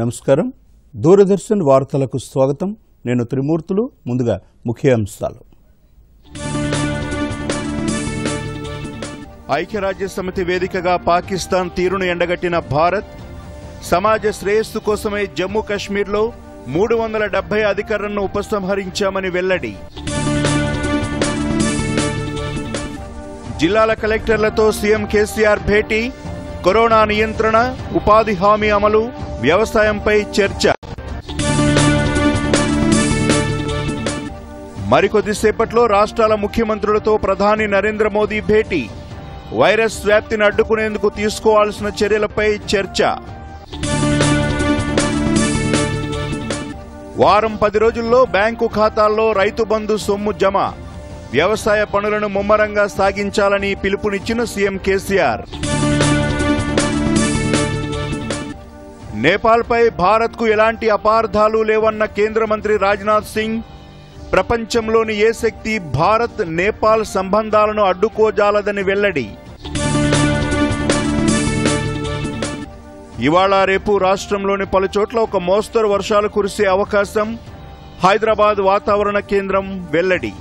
నమస్కారం దూరదర్శన్ వార్తలకు స్వాగతం నేను త్రిమూర్తులు ముందుగా ముఖ్యాంశాలు ఐక్యరాజ్య సమితి వేదికగా పాకిస్తాన్ తీరును ఎండగట్టిన భారత్ సమాజ శ్రేయస్సు కోసమే జమ్మూ కాశ్మీర్లో మూడు వందల డెబ్బై అధికారులను ఉపసంహరించామని వెల్లడి జిల్లాల కలెక్టర్లతో సీఎం కేసీఆర్ భేటీ కరోనా నియంత్రణ ఉపాధి హామీ అమలు వ్యవసాయంపై చర్చ మరికొద్దిసేపట్లో రాష్ట్రాల ముఖ్యమంత్రులతో ప్రధాని నరేంద్ర మోదీ భేటీ వైరస్ వ్యాప్తిని అడ్డుకునేందుకు తీసుకోవాల్సిన చర్యలపై చర్చ వారం పది రోజుల్లో బ్యాంకు ఖాతాల్లో రైతు బంధు సొమ్ము జమ వ్యవసాయ పనులను ముమ్మరంగా సాగించాలని పిలుపునిచ్చిన సీఎం కేసీఆర్ నేపాల్పై భారత్కు ఎలాంటి అపార్థాలు లేవన్న కేంద్ర మంత్రి రాజ్నాథ్ సింగ్ ప్రపంచంలోని ఏ శక్తి భారత్ నేపాల్ సంబంధాలను అడ్డుకోజాలదని వెల్లడి ఇవాళ రేపు రాష్ట్రంలోని పలుచోట్ల ఒక మోస్తరు వర్షాలు కురిసే అవకాశం హైదరాబాద్ వాతావరణ కేంద్రం వెల్లడి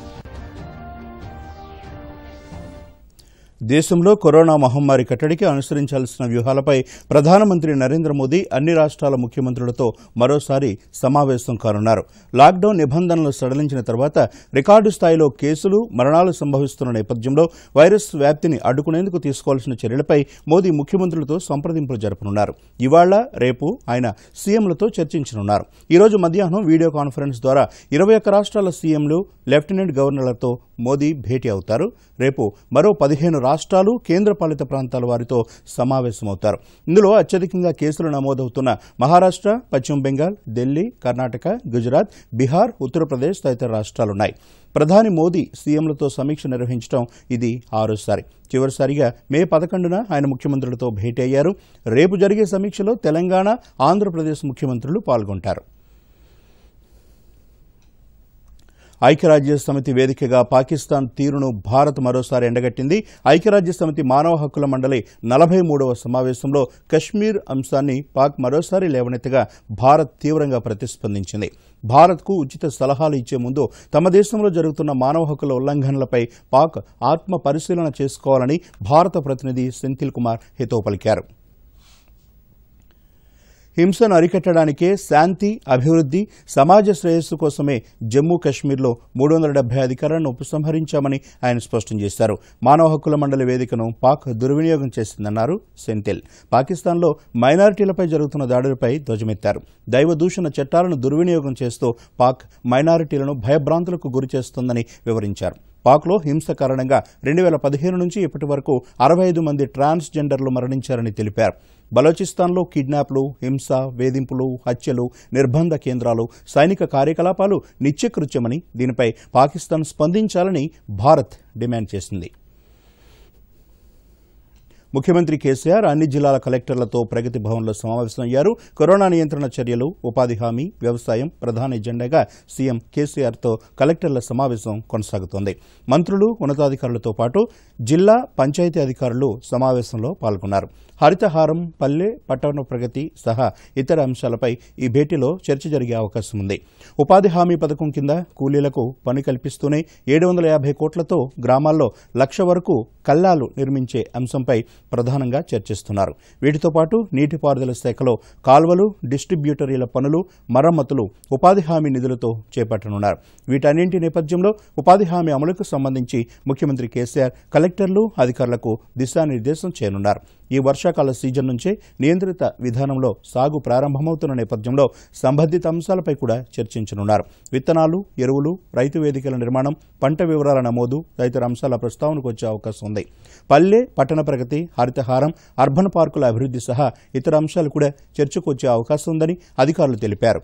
దేశంలో కరోనా మహమ్మారి కట్టడికి అనుసరించాల్సిన వ్యూహాలపై ప్రధానమంత్రి నరేంద్ర మోదీ అన్ని రాష్ట్రాల ముఖ్యమంత్రులతో మరోసారి సమావేశం కానున్నారు లాక్డౌన్ నిబంధనలు సడలించిన తర్వాత రికార్డు స్థాయిలో కేసులు మరణాలు సంభవిస్తున్న నేపథ్యంలో వైరస్ వ్యాప్తిని అడ్డుకునేందుకు తీసుకోవాల్సిన చర్యలపై మోదీ ముఖ్యమంత్రులతో సంప్రదింపులు జరపనున్నారు ఇవాళ రేపు ఆయన సీఎంలతో చర్చించనున్నారు ఈరోజు మధ్యాహ్నం వీడియో కాన్ఫరెన్స్ ద్వారా ఇరవై ఒక్క రాష్ట్రాల సీఎంలు లెఫ్టినెంట్ గవర్నర్లతో మోదీ భేటీ అవుతారు రేపు మరో పదిహేను రాష్ట్రాలు కేంద్రపాలిత ప్రాంతాల వారితో సమావేశమవుతారు ఇందులో అత్యధికంగా కేసులు నమోదవుతున్న మహారాష్ట్ర పశ్చిమ బెంగాల్ ఢిల్లీ కర్ణాటక గుజరాత్ బీహార్ ఉత్తరప్రదేశ్ తదితర రాష్ట్రాలున్నాయి ప్రధాని మోదీ సీఎంలతో సమీక్ష నిర్వహించడం ఇది ఆరోసారి చివరిసారిగా మే పదకొండున ఆయన ముఖ్యమంత్రులతో భేటీ అయ్యారు రేపు జరిగే సమీక్షలో తెలంగాణ ఆంధ్రప్రదేశ్ ముఖ్యమంత్రులు పాల్గొంటారు ఐక్యరాజ్య సమితి వేదికగా పాకిస్తాన్ తీరును భారత్ మరోసారి ఎండగట్టింది ఐక్యరాజ్య సమితి మానవ హక్కుల మండలి నలభై మూడవ సమావేశంలో కశ్మీర్ అంశాన్ని పాక్ మరోసారి లేవనెత్తగా భారత్ తీవ్రంగా ప్రతిస్పందించింది భారత్కు ఉచిత సలహాలు ఇచ్చే ముందు తమ దేశంలో జరుగుతున్న మానవ హక్కుల ఉల్లంఘనలపై పాక్ ఆత్మ పరిశీలన చేసుకోవాలని భారత ప్రతినిధి సెంథిల్ కుమార్ హితవు పలికారు హింసను అరికట్టడానికే శాంతి అభివృద్ధి సమాజ శ్రేయస్సు కోసమే జమ్మూ కశ్మీర్లో మూడు వందల డెబ్బై అధికారాలను ఉపసంహరించామని ఆయన స్పష్టం చేశారు మానవ హక్కుల మండలి వేదికను పాక్ దుర్వినియోగం చేసిందన్నారు సెంతిల్ పాకిస్తాన్లో మైనారిటీలపై జరుగుతున్న దాడులపై ధ్వజమెత్తారు దైవ దూషణ చట్టాలను దుర్వినియోగం చేస్తూ పాక్ మైనారిటీలను భయభ్రాంతులకు గురిచేస్తోందని వివరించారు పాక్లో హింస కారణంగా రెండు వేల పదిహేను నుంచి ఇప్పటి వరకు అరవై ఐదు మంది ట్రాన్స్జెండర్లు మరణించారని తెలిపారు బలోచిస్తాన్లో కిడ్నాప్లు హింస వేధింపులు హత్యలు నిర్బంధ కేంద్రాలు సైనిక కార్యకలాపాలు నిత్యకృత్యమని దీనిపై పాకిస్తాన్ స్పందించాలని భారత్ డిమాండ్ చేసింది ముఖ్యమంత్రి కేసీఆర్ అన్ని జిల్లాల కలెక్టర్లతో ప్రగతి భవన్లో సమావేశమయ్యారు కరోనా నియంత్రణ చర్యలు ఉపాధి హామీ వ్యవసాయం ప్రధాన ఎజెండాగా సీఎం కేసీఆర్తో కలెక్టర్ల సమావేశం కొనసాగుతోంది మంత్రులు ఉన్నతాధికారులతో పాటు జిల్లా పంచాయతీ అధికారులు సమావేశంలో పాల్గొన్నారు హరితహారం పల్లె పట్టణ ప్రగతి సహా ఇతర అంశాలపై ఈ భేటీలో చర్చ జరిగే అవకాశం ఉంది ఉపాధి హామీ పథకం కింద కూలీలకు పని కల్పిస్తూనే ఏడు వందల యాభై కోట్లతో గ్రామాల్లో లక్ష వరకు కల్లాలు నిర్మించే అంశంపై ప్రధానంగా చర్చిస్తున్నారు వీటితో పాటు నీటిపారుదల శాఖలో కాల్వలు డిస్ట్రిబ్యూటరీల పనులు మరమ్మతులు ఉపాధి హామీ నిధులతో చేపట్టనున్నారు వీటన్నింటి నేపథ్యంలో ఉపాధి హామీ అమలుకు సంబంధించి ముఖ్యమంత్రి కేసీఆర్ కలెక్టర్లు అధికారులకు దిశానిర్దేశం చేయనున్నారు ఈ వర్షాకాల సీజన్ నుంచే నియంత్రిత విధానంలో సాగు ప్రారంభమవుతున్న నేపథ్యంలో సంబంధిత అంశాలపై కూడా చర్చించనున్నారు విత్తనాలు ఎరువులు రైతు వేదికల నిర్మాణం పంట వివరాల నమోదు తదితర అంశాల ప్రస్తావనకు వచ్చే అవకాశం ఉంది పల్లె పట్టణ ప్రగతి హరితహారం అర్బన్ పార్కుల అభివృద్ధి సహా ఇతర అంశాలు కూడా చర్చకు వచ్చే అవకాశం ఉందని అధికారులు తెలిపారు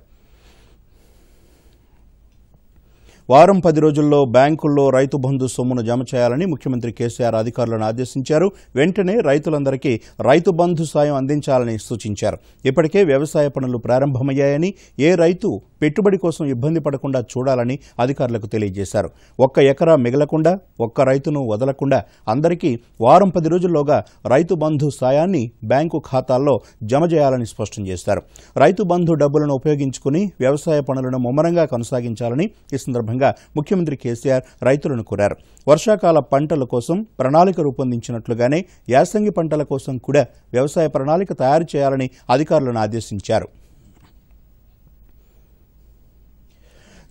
వారం పది రోజుల్లో బ్యాంకుల్లో రైతు బంధు సొమ్మును జమ చేయాలని ముఖ్యమంత్రి కేసీఆర్ అధికారులను ఆదేశించారు వెంటనే రైతులందరికీ రైతు బంధు సాయం అందించాలని సూచించారు ఇప్పటికే వ్యవసాయ పనులు ప్రారంభమయ్యాయని ఏ రైతు పెట్టుబడి కోసం ఇబ్బంది పడకుండా చూడాలని అధికారులకు తెలియజేశారు ఒక్క ఎకరా మిగలకుండా ఒక్క రైతును వదలకుండా అందరికీ వారం పది రోజుల్లోగా రైతు బంధు సాయాన్ని బ్యాంకు ఖాతాల్లో జమ చేయాలని స్పష్టం చేశారు రైతు బంధు డబ్బులను ఉపయోగించుకుని వ్యవసాయ పనులను ముమ్మరంగా కొనసాగించాలని ఈ సందర్భంగా సందర్భంగా ముఖ్యమంత్రి కేసీఆర్ రైతులను కోరారు వర్షాకాల పంటల కోసం ప్రణాళిక రూపొందించినట్లుగానే యాసంగి పంటల కోసం కూడా వ్యవసాయ ప్రణాళిక తయారు చేయాలని అధికారులను ఆదేశించారు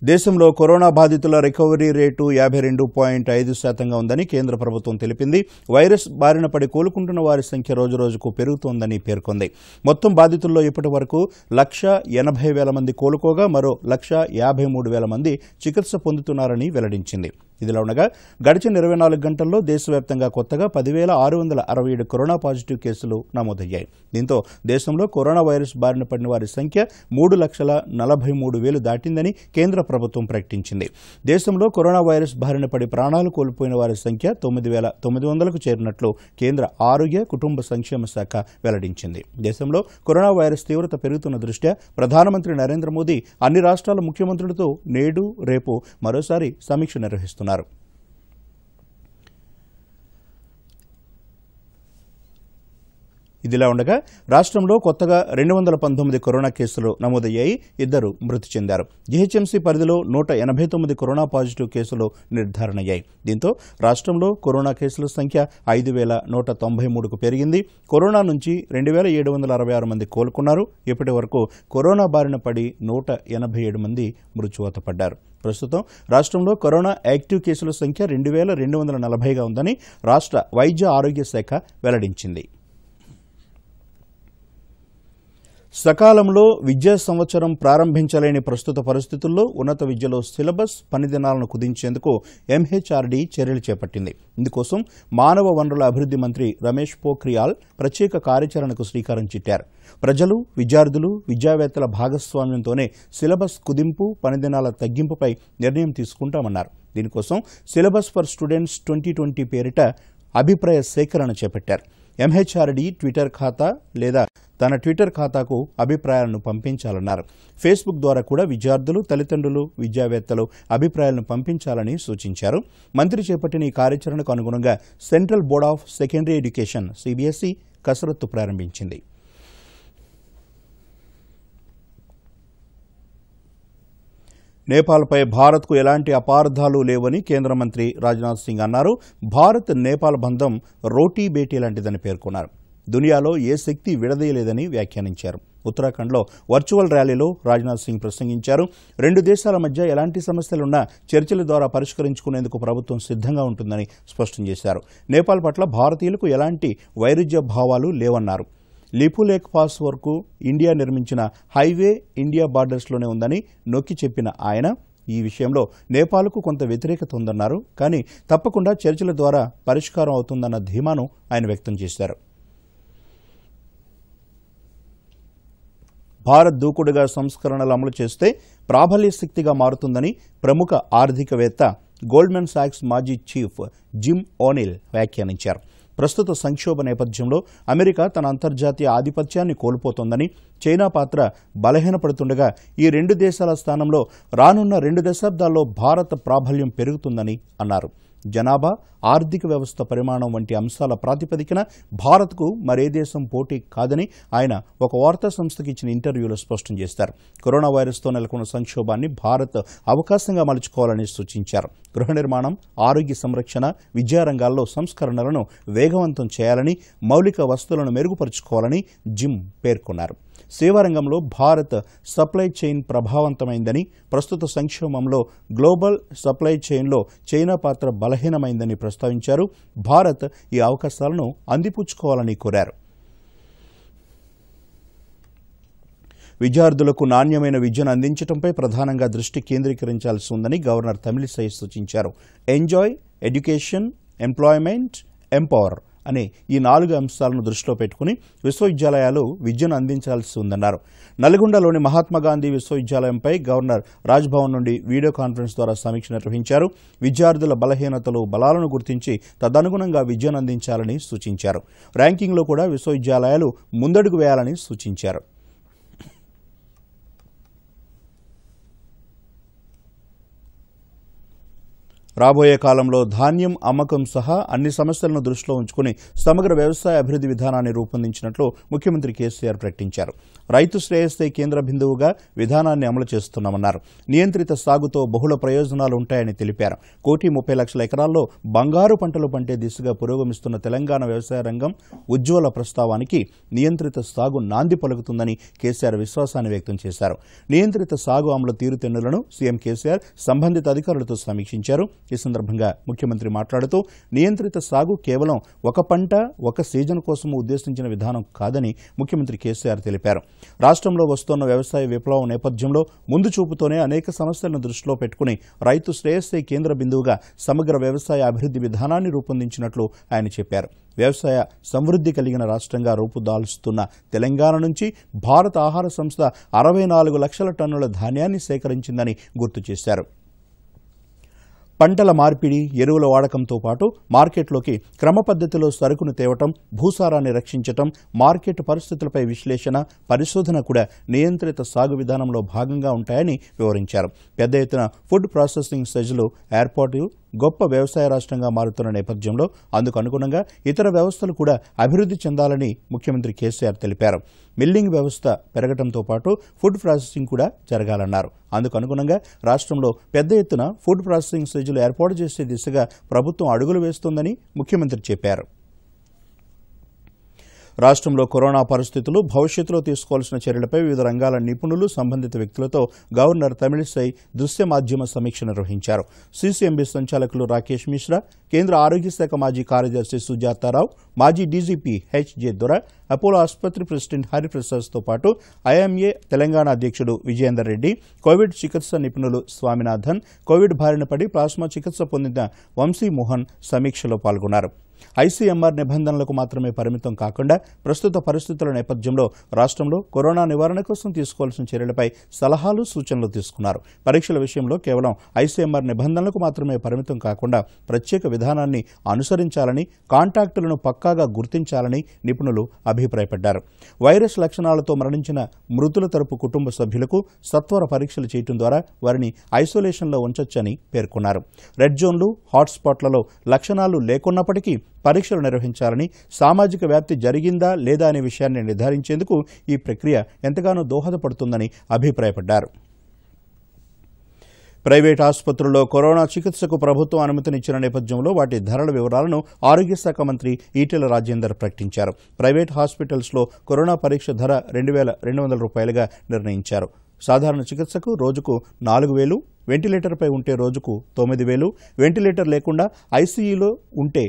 దేశంలో కరోనా బాధితుల రికవరీ రేటు యాభై రెండు పాయింట్ ఐదు శాతంగా ఉందని కేంద్ర ప్రభుత్వం తెలిపింది వైరస్ బారిన పడి కోలుకుంటున్న వారి సంఖ్య రోజురోజుకు పెరుగుతోందని పేర్కొంది మొత్తం బాధితుల్లో ఇప్పటి వరకు లక్ష ఎనభై వేల మంది కోలుకోగా మరో లక్ష యాభై మూడు వేల మంది చికిత్స పొందుతున్నారని వెల్లడించింది ఇదిలా ఉండగా గడిచిన ఇరవై నాలుగు గంటల్లో దేశవ్యాప్తంగా కొత్తగా పదివేల ఆరు వందల అరవై ఏడు కరోనా పాజిటివ్ కేసులు నమోదయ్యాయి దీంతో దేశంలో కరోనా వైరస్ బారిన పడిన వారి సంఖ్య మూడు లక్షల నలభై మూడు వేలు దాటిందని కేంద్ర ప్రభుత్వం ప్రకటించింది దేశంలో కరోనా వైరస్ బారిన పడి ప్రాణాలు కోల్పోయిన వారి సంఖ్య తొమ్మిది వేల తొమ్మిది వందలకు చేరినట్లు కేంద్ర ఆరోగ్య కుటుంబ సంక్షేమ శాఖ వెల్లడించింది దేశంలో కరోనా వైరస్ తీవ్రత పెరుగుతున్న దృష్ట్యా ప్రధానమంత్రి నరేంద్ర మోదీ అన్ని రాష్ట్రాల ముఖ్యమంత్రులతో నేడు రేపు మరోసారి సమీక్ష నిర్వహిస్తున్నారు ఉన్నారు ఇదిలా ఉండగా రాష్ట్రంలో కొత్తగా రెండు వందల పంతొమ్మిది కరోనా కేసులు నమోదయ్యాయి ఇద్దరు మృతి చెందారు జీహెచ్ఎంసీ పరిధిలో నూట ఎనభై తొమ్మిది కరోనా పాజిటివ్ కేసులు నిర్ధారణయ్యాయి దీంతో రాష్ట్రంలో కరోనా కేసుల సంఖ్య ఐదు వేల నూట తొంభై మూడుకు పెరిగింది కరోనా నుంచి రెండు వేల ఏడు వందల అరవై ఆరు మంది కోలుకున్నారు ఇప్పటి వరకు కరోనా బారిన పడి నూట ఎనభై ఏడు మంది మృత్యువాత పడ్డారు ప్రస్తుతం రాష్ట్రంలో కరోనా యాక్టివ్ కేసుల సంఖ్య రెండు వేల రెండు వందల నలభైగా ఉందని రాష్ట్ర వైద్య ఆరోగ్య శాఖ వెల్లడించింది సకాలంలో విద్యా సంవత్సరం ప్రారంభించలేని ప్రస్తుత పరిస్థితుల్లో ఉన్నత విద్యలో సిలబస్ పనిదినాలను కుదించేందుకు ఎంహెచ్ఆర్డీ చర్యలు చేపట్టింది ఇందుకోసం మానవ వనరుల అభివృద్ధి మంత్రి రమేష్ పోఖ్రియాల్ ప్రత్యేక కార్యాచరణకు శ్రీకారం చుట్టారు ప్రజలు విద్యార్థులు విద్యావేత్తల భాగస్వామ్యంతోనే సిలబస్ కుదింపు పనిదినాల తగ్గింపుపై నిర్ణయం తీసుకుంటామన్నారు దీనికోసం syllabus for students twenty twenty పేరిట అభిప్రాయ సేకరణ చేపట్టారు ఎంహెచ్ఆర్డి ట్విట్టర్ ఖాతా లేదా తన ట్విట్టర్ ఖాతాకు అభిప్రాయాలను పంపించాలన్నారు ఫేస్బుక్ ద్వారా కూడా విద్యార్థులు తల్లిదండ్రులు విద్యావేత్తలు అభిప్రాయాలను పంపించాలని సూచించారు మంత్రి చేపట్టిన ఈ కార్యాచరణకు అనుగుణంగా central board of secondary education CBSE కసరత్తు ప్రారంభించింది నేపాల్పై భారత్కు ఎలాంటి అపార్థాలు లేవని కేంద్ర మంత్రి రాజ్నాథ్ సింగ్ అన్నారు భారత్ నేపాల్ బంధం రోటీ బేటీ లాంటిదని పేర్కొన్నారు దునియాలో ఏ శక్తి విడదీయలేదని వ్యాఖ్యానించారు ఉత్తరాఖండ్లో వర్చువల్ ర్యాలీలో రాజ్నాథ్ సింగ్ ప్రసంగించారు రెండు దేశాల మధ్య ఎలాంటి సమస్యలున్నా చర్చల ద్వారా పరిష్కరించుకునేందుకు ప్రభుత్వం సిద్ధంగా ఉంటుందని స్పష్టం చేశారు నేపాల్ పట్ల భారతీయులకు ఎలాంటి వైరుధ్య భావాలు లేవన్నారు లిపులేక్ పాస్ వరకు ఇండియా నిర్మించిన హైవే ఇండియా బార్డర్స్లోనే ఉందని నొక్కి చెప్పిన ఆయన ఈ విషయంలో నేపాల్కు కొంత వ్యతిరేకత ఉందన్నారు కానీ తప్పకుండా చర్చల ద్వారా పరిష్కారం అవుతుందన్న ధీమాను ఆయన వ్యక్తం చేశారు భారత్ దూకుడుగా సంస్కరణలు అమలు చేస్తే ప్రాబల్య శక్తిగా మారుతుందని ప్రముఖ ఆర్థికవేత్త గోల్డ్మెన్ సాక్స్ మాజీ చీఫ్ జిమ్ ఓనిల్ వ్యాఖ్యానించారు ప్రస్తుత సంక్షోభ నేపథ్యంలో అమెరికా తన అంతర్జాతీయ ఆధిపత్యాన్ని కోల్పోతోందని చైనా పాత్ర బలహీనపడుతుండగా ఈ రెండు దేశాల స్థానంలో రానున్న రెండు దశాబ్దాల్లో భారత ప్రాబల్యం పెరుగుతుందని అన్నారు జనాభా ఆర్థిక వ్యవస్థ పరిమాణం వంటి అంశాల ప్రాతిపదికన భారత్కు మరే దేశం పోటీ కాదని ఆయన ఒక వార్తా సంస్థకి ఇచ్చిన ఇంటర్వ్యూలో స్పష్టం చేశారు కరోనా వైరస్తో నెలకొన్న సంక్షోభాన్ని భారత్ అవకాశంగా మలుచుకోవాలని సూచించారు గృహ నిర్మాణం ఆరోగ్య సంరక్షణ విద్యారంగాల్లో సంస్కరణలను వేగవంతం చేయాలని మౌలిక వస్తువులను మెరుగుపరుచుకోవాలని జిమ్ పేర్కొన్నారు సేవారంగంలో భారత్ సప్లై చైన్ ప్రభావవంతమైందని ప్రస్తుత సంక్షోభంలో గ్లోబల్ సప్లై చైన్లో చైనా పాత్ర బలహీనమైందని ప్రస్తావించారు భారత్ ఈ అవకాశాలను అందిపుచ్చుకోవాలని కోరారు విద్యార్థులకు నాణ్యమైన విద్యను అందించడంపై ప్రధానంగా దృష్టి కేంద్రీకరించాల్సి ఉందని గవర్నర్ తమిళిసై సూచించారు ఎంజాయ్ ఎడ్యుకేషన్ ఎంప్లాయ్మెంట్ ఎంపవర్ అనే ఈ నాలుగు అంశాలను దృష్టిలో పెట్టుకుని విశ్వవిద్యాలయాలు విద్యను అందించాల్సి ఉందన్నారు నల్గొండలోని మహాత్మాగాంధీ విశ్వవిద్యాలయంపై గవర్నర్ రాజ్భవన్ నుండి వీడియో కాన్ఫరెన్స్ ద్వారా సమీక్ష నిర్వహించారు విద్యార్థుల బలహీనతలు బలాలను గుర్తించి తదనుగుణంగా విద్యను అందించాలని సూచించారు ర్యాంకింగ్లో కూడా విశ్వవిద్యాలయాలు ముందడుగు వేయాలని సూచించారు రాబోయే కాలంలో ధాన్యం అమ్మకం సహా అన్ని సమస్యలను దృష్టిలో ఉంచుకుని సమగ్ర వ్యవసాయ అభివృద్ధి విధానాన్ని రూపొందించినట్లు ముఖ్యమంత్రి కేసీఆర్ ప్రకటించారు రైతు శ్రేయస్థే కేంద్ర బిందువుగా విధానాన్ని అమలు చేస్తున్నామన్నారు నియంత్రిత సాగుతో బహుళ ప్రయోజనాలు ఉంటాయని తెలిపారు కోటి ముప్పై లక్షల ఎకరాల్లో బంగారు పంటలు పంటే దిశగా పురోగమిస్తున్న తెలంగాణ వ్యవసాయ రంగం ఉజ్వల ప్రస్తావానికి నియంత్రిత సాగు నాంది పలుకుతుందని కేసీఆర్ విశ్వాసాన్ని వ్యక్తం చేశారు నియంత్రిత సాగు అమలు తీరుతెన్నులను సీఎం కేసీఆర్ సంబంధిత అధికారులతో సమీక్షించారు ఈ సందర్భంగా ముఖ్యమంత్రి మాట్లాడుతూ నియంత్రిత సాగు కేవలం ఒక పంట ఒక సీజన్ కోసం ఉద్దేశించిన విధానం కాదని ముఖ్యమంత్రి కేసీఆర్ తెలిపారు రాష్ట్రంలో వస్తోన్న వ్యవసాయ విప్లవం నేపథ్యంలో ముందు చూపుతోనే అనేక సమస్యలను దృష్టిలో పెట్టుకుని రైతు శ్రేయస్సే కేంద్ర బిందువుగా సమగ్ర వ్యవసాయ అభివృద్ధి విధానాన్ని రూపొందించినట్లు ఆయన చెప్పారు వ్యవసాయ సమృద్ధి కలిగిన రాష్ట్రంగా రూపుదాల్చుతున్న తెలంగాణ నుంచి భారత ఆహార సంస్థ అరవై నాలుగు లక్షల టన్నుల ధాన్యాన్ని సేకరించిందని గుర్తు చేశారు పంటల మార్పిడి ఎరువుల వాడకంతో పాటు మార్కెట్లోకి క్రమపద్ధతిలో సరుకును తేవటం భూసారాన్ని రక్షించటం మార్కెట్ పరిస్థితులపై విశ్లేషణ పరిశోధన కూడా నియంత్రిత సాగు విధానంలో భాగంగా ఉంటాయని వివరించారు పెద్ద ఎత్తున ఫుడ్ ప్రాసెసింగ్ సెజ్లు ఏర్పాటు గొప్ప వ్యవసాయ రాష్ట్రంగా మారుతున్న నేపథ్యంలో అందుకు అనుగుణంగా ఇతర వ్యవస్థలు కూడా అభివృద్ధి చెందాలని ముఖ్యమంత్రి కేసీఆర్ తెలిపారు మిల్లింగ్ వ్యవస్థ పెరగడంతో పాటు ఫుడ్ ప్రాసెసింగ్ కూడా జరగాలన్నారు అందుకు అనుగుణంగా రాష్ట్రంలో పెద్ద ఎత్తున ఫుడ్ ప్రాసెసింగ్ సెజ్లు ఏర్పాటు చేసే దిశగా ప్రభుత్వం అడుగులు వేస్తోందని ముఖ్యమంత్రి చెప్పారు రాష్ట్రంలో కరోనా పరిస్థితులు భవిష్యత్తులో తీసుకోవాల్సిన చర్యలపై వివిధ రంగాల నిపుణులు సంబంధిత వ్యక్తులతో గవర్నర్ తమిళిసై దృశ్య మాధ్యమ సమీక్ష నిర్వహించారు సీసీఎంబీ సంచాలకులు రాకేష్ మిశ్రా కేంద్ర ఆరోగ్య శాఖ మాజీ కార్యదర్శి సుజాతారావు మాజీ డీజీపీ హెచ్జే దొర అపోలో ఆసుపత్రి ప్రెసిడెంట్ హరిప్రసాద్తో పాటు ఐఎంఏ తెలంగాణ అధ్యక్షుడు విజయేందర్ రెడ్డి కోవిడ్ చికిత్స నిపుణులు స్వామినాథన్ కోవిడ్ బారిన పడి ప్లాస్మా చికిత్స పొందిన వంశీమోహన్ సమీక్షలో పాల్గొన్నారు ఐసీఎంఆర్ నిబంధనలకు మాత్రమే పరిమితం కాకుండా ప్రస్తుత పరిస్థితుల నేపథ్యంలో రాష్ట్రంలో కరోనా నివారణ కోసం తీసుకోవాల్సిన చర్యలపై సలహాలు సూచనలు తీసుకున్నారు పరీక్షల విషయంలో కేవలం ఐసీఎంఆర్ నిబంధనలకు మాత్రమే పరిమితం కాకుండా ప్రత్యేక విధానాన్ని అనుసరించాలని కాంటాక్టులను పక్కాగా గుర్తించాలని నిపుణులు అభిప్రాయపడ్డారు వైరస్ లక్షణాలతో మరణించిన మృతుల తరపు కుటుంబ సభ్యులకు సత్వర పరీక్షలు చేయటం ద్వారా వారిని ఐసోలేషన్లో ఉంచొచ్చని పేర్కొన్నారు రెడ్ జోన్లు హాట్స్పాట్లలో లక్షణాలు లేకున్నప్పటికీ పరీక్షలు నిర్వహించాలని సామాజిక వ్యాప్తి జరిగిందా లేదా అనే విషయాన్ని నిర్ధారించేందుకు ఈ ప్రక్రియ ఎంతగానో దోహదపడుతుందని అభిప్రాయపడ్డారు ప్రైవేట్ ఆసుపత్రుల్లో కరోనా చికిత్సకు ప్రభుత్వం అనుమతినిచ్చిన నేపథ్యంలో వాటి ధరల వివరాలను ఆరోగ్య శాఖ మంత్రి ఈటెల రాజేందర్ ప్రకటించారు ప్రైవేట్ హాస్పిటల్స్లో కరోనా పరీక్ష ధర రెండు వేల రెండు వందల రూపాయలుగా నిర్ణయించారు సాధారణ చికిత్సకు రోజుకు నాలుగు వేలు వెంటిలేటర్పై ఉంటే రోజుకు తొమ్మిది వేలు వెంటిలేటర్ లేకుండా ఐసీయూలో ఉంటే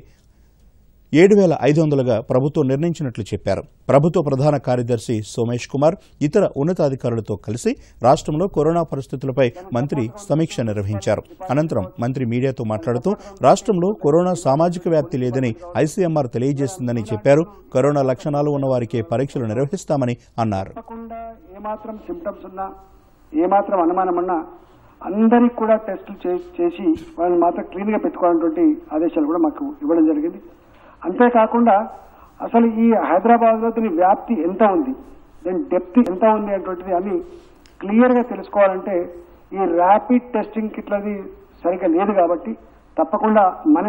ఏడు వేల ఐదు వందలుగా ప్రభుత్వం నిర్ణయించినట్లు చెప్పారు ప్రభుత్వ ప్రధాన కార్యదర్శి సోమేష్ కుమార్ ఇతర ఉన్నతాధికారులతో కలిసి రాష్ట్రంలో కరోనా పరిస్థితులపై మంత్రి సమీక్ష నిర్వహించారు అనంతరం మంత్రి మీడియాతో మాట్లాడుతూ రాష్ట్రంలో కరోనా సామాజిక వ్యాప్తి లేదని ఐసీఎంఆర్ తెలియజేసిందని చెప్పారు కరోనా లక్షణాలు ఉన్న వారికే పరీక్షలు నిర్వహిస్తామని అన్నారు ఏమాత్రం అనుమానం కూడా టెస్టులు చేసి వాళ్ళని మాత్రం క్లీన్గా పెట్టుకోవాలన్నటువంటి ఆదేశాలు కూడా మాకు ఇవ్వడం జరిగింది అంతేకాకుండా అసలు ఈ హైదరాబాద్లో దీని వ్యాప్తి ఎంత ఉంది దీని డెప్త్ ఎంత ఉంది అనేటువంటిది అని క్లియర్గా తెలుసుకోవాలంటే ఈ ర్యాపిడ్ టెస్టింగ్ కిట్లది సరిగ్గా లేదు కాబట్టి తప్పకుండా మన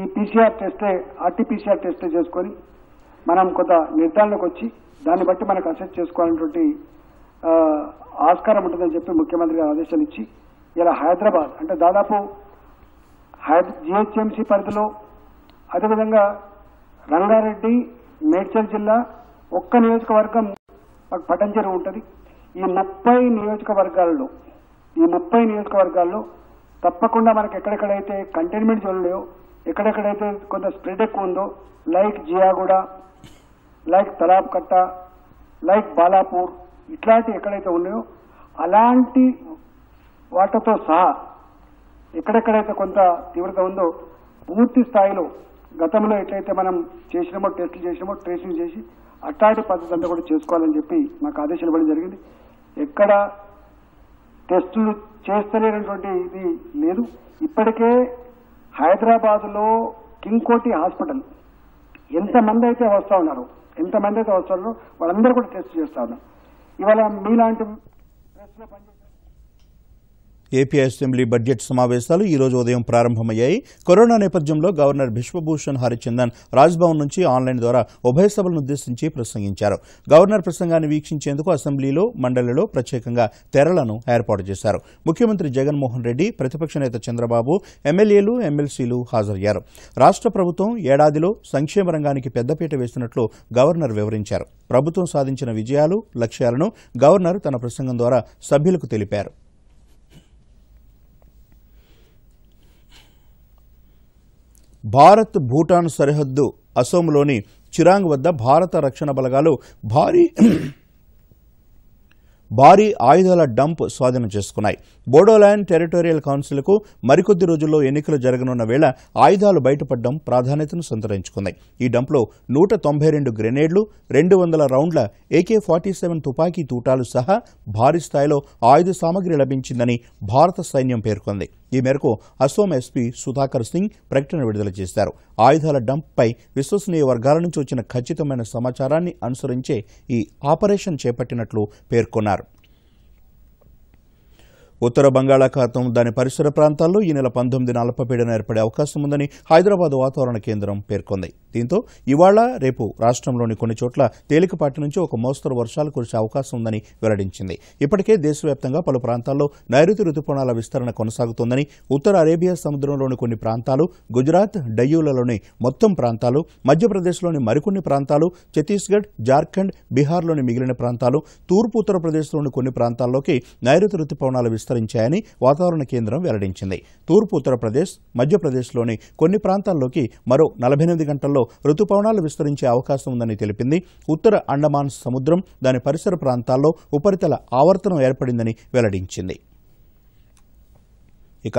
ఈ పీసీఆర్ టెస్ట్ ఆర్టీపీసీఆర్ టెస్ట్ చేసుకొని మనం కొంత నిర్ధారణకు వచ్చి దాన్ని బట్టి మనకు అసెస్ చేసుకోవాలనేటువంటి ఆస్కారం ఉంటుందని చెప్పి ముఖ్యమంత్రి గారు ఆదేశాలు ఇచ్చి ఇలా హైదరాబాద్ అంటే దాదాపు జిహెచ్ఎంసీ పరిధిలో అదేవిధంగా రంగారెడ్డి మేడ్చల్ జిల్లా ఒక్క నియోజకవర్గం పటంచెరు ఉంటుంది ఈ ముప్పై నియోజకవర్గాల్లో ఈ ముప్పై నియోజకవర్గాల్లో తప్పకుండా మనకి ఎక్కడెక్కడైతే కంటైన్మెంట్ జోన్లు ఎక్కడెక్కడైతే కొంత స్ప్రెడ్ ఎక్కువ ఉందో లైక్ జియాగూడ లైక్ తలాబ్ కట్ట లైక్ బాలాపూర్ ఇట్లాంటి ఎక్కడైతే ఉన్నాయో అలాంటి వాటితో సహా ఎక్కడెక్కడైతే కొంత తీవ్రత ఉందో పూర్తి స్థాయిలో గతంలో ఎట్లయితే మనం చేసినామో టెస్టులు చేసినామో ట్రేసింగ్ చేసి అట్లాంటి పద్ధతి అంతా కూడా చేసుకోవాలని చెప్పి మాకు ఆదేశాలు ఇవ్వడం జరిగింది ఎక్కడ టెస్టులు చేస్తలేనటువంటి ఇది లేదు ఇప్పటికే హైదరాబాద్ లో కింగ్కోటి హాస్పిటల్ ఎంతమంది అయితే వస్తా ఉన్నారు ఎంతమంది అయితే వస్తున్నారో వాళ్ళందరూ కూడా టెస్ట్ చేస్తా ఉన్నారు ఇవాళ మీలాంటి ప్రశ్న పనిచేసిన ఏపీ అసెంబ్లీ బడ్జెట్ సమావేశాలు ఈ రోజు ఉదయం ప్రారంభమయ్యాయి కరోనా నేపథ్యంలో గవర్నర్ బిశ్వభూషణ్ హరిచందన్ రాజ్భవన్ నుంచి ఆన్లైన్ ద్వారా ఉభయ సభలను ఉద్దేశించి ప్రసంగించారు గవర్నర్ ప్రసంగాన్ని వీక్షించేందుకు అసెంబ్లీలో మండలిలో ప్రత్యేకంగా తెరలను ఏర్పాటు చేశారు ముఖ్యమంత్రి జగన్మోహన్ రెడ్డి ప్రతిపక్ష నేత చంద్రబాబు ఎమ్మెల్యేలు ఎమ్మెల్సీలు హాజరయ్యారు రాష్ట్ర ప్రభుత్వం ఏడాదిలో సంక్షేమ రంగానికి పెద్దపీట వేస్తున్నట్లు గవర్నర్ వివరించారు ప్రభుత్వం సాధించిన విజయాలు లక్ష్యాలను గవర్నర్ తన ప్రసంగం ద్వారా సభ్యులకు తెలిపారు భారత్ భూటాన్ సరిహద్దు అసోంలోని చిరాంగ్ వద్ద భారత రక్షణ బలగాలు భారీ భారీ ఆయుధాల డంప్ స్వాధీనం చేసుకున్నాయి బోడోలాండ్ టెరిటోరియల్ కౌన్సిల్కు మరికొద్ది రోజుల్లో ఎన్నికలు జరగనున్న వేళ ఆయుధాలు బయటపడడం ప్రాధాన్యతను సంతరించుకున్నాయి ఈ డంప్లో నూట తొంభై రెండు గ్రెనేడ్లు రెండు వందల రౌండ్ల ఏకే ఫార్టీ సెవెన్ తుపాకీ తూటాలు సహా భారీ స్థాయిలో ఆయుధ సామగ్రి లభించిందని భారత సైన్యం పేర్కొంది ఈ మేరకు అసోం ఎస్పీ సుధాకర్ సింగ్ ప్రకటన విడుదల చేశారు ఆయుధాల డంప్పై విశ్వసనీయ వర్గాల నుంచి వచ్చిన ఖచ్చితమైన సమాచారాన్ని అనుసరించే ఈ ఆపరేషన్ చేపట్టినట్లు పేర్కొన్నారు ఉత్తర బంగాళాఖాతం దాని పరిసర ప్రాంతాల్లో ఈ నెల పంతొమ్మిదిన అల్పపీడనం ఏర్పడే అవకాశం ఉందని హైదరాబాద్ వాతావరణ కేంద్రం పేర్కొంది దీంతో ఇవాళ రేపు రాష్ట్రంలోని కొన్ని చోట్ల తేలికపాటి నుంచి ఒక మోస్తరు వర్షాలు కురిసే అవకాశం ఉందని వెల్లడించింది ఇప్పటికే దేశవ్యాప్తంగా పలు ప్రాంతాల్లో నైరుతి రుతుపవనాల విస్తరణ కొనసాగుతోందని ఉత్తర అరేబియా సముద్రంలోని కొన్ని ప్రాంతాలు గుజరాత్ డయ్యూలలోని మొత్తం ప్రాంతాలు మధ్యప్రదేశ్లోని మరికొన్ని ప్రాంతాలు ఛత్తీస్గఢ్ జార్ఖండ్ బీహార్లోని మిగిలిన ప్రాంతాలు తూర్పు ఉత్తరప్రదేశ్లోని కొన్ని ప్రాంతాల్లోకి నైరుతి రుతుపవనాలు విస్తరించాయని వాతావరణ కేంద్రం వెల్లడించింది తూర్పు ఉత్తరప్రదేశ్ మధ్యప్రదేశ్లోని కొన్ని ప్రాంతాల్లోకి మరో నలభై ఎనిమిది గంటల్లో రుతుపవనాలు విస్తరించే అవకాశం ఉందని తెలిపింది ఉత్తర అండమాన్ సముద్రం దాని పరిసర ప్రాంతాల్లో ఉపరితల ఆవర్తనం ఏర్పడిందని వెల్లడించింది ఇక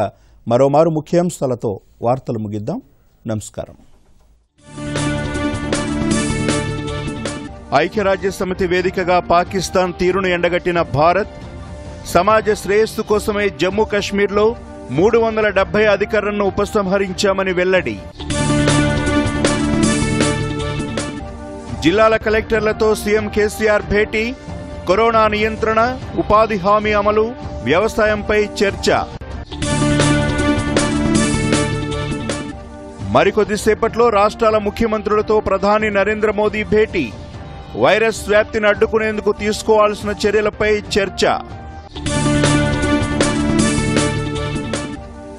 మరోమారు ముఖ్యాంశాలతో వార్తలు ముగిద్దాం నమస్కారం ఐక్యరాజ్య సమితి వేదికగా పాకిస్తాన్ తీరును ఎండగట్టిన భారత్ సమాజ శ్రేయస్సు కోసమే జమ్మూ కాశ్మీర్లో మూడు వందల డెబ్బై అధికారులను ఉపసంహరించామని వెల్లడి జిల్లాల కలెక్టర్లతో సీఎం కేసీఆర్ భేటీ కరోనా నియంత్రణ ఉపాధి హామీ అమలు వ్యవసాయంపై చర్చ మరికొద్దిసేపట్లో రాష్ట్రాల ముఖ్యమంత్రులతో ప్రధాని నరేంద్ర మోదీ భేటీ వైరస్ వ్యాప్తిని అడ్డుకునేందుకు తీసుకోవాల్సిన చర్యలపై చర్చ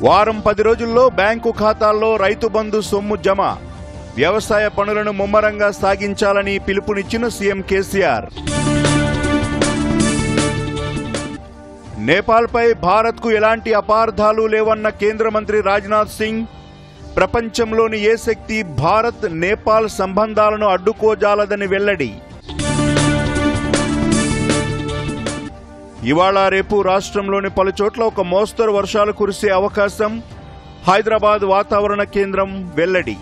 వారం పది రోజుల్లో బ్యాంకు ఖాతాల్లో రైతు బంధు సొమ్ము జమ వ్యవసాయ పనులను ముమ్మరంగా సాగించాలని పిలుపునిచ్చిన సీఎం కేసీఆర్ నేపాల్పై భారత్కు ఎలాంటి అపార్థాలు లేవన్న కేంద్ర మంత్రి రాజ్నాథ్ సింగ్ ప్రపంచంలోని ఏ శక్తి భారత్ నేపాల్ సంబంధాలను అడ్డుకోజాలదని వెల్లడి ఇవాళ రేపు రాష్ట్రంలోని పలు చోట్ల ఒక మోస్తరు వర్షాలు కురిసే అవకాశం హైదరాబాద్ వాతావరణ కేంద్రం వెల్లడి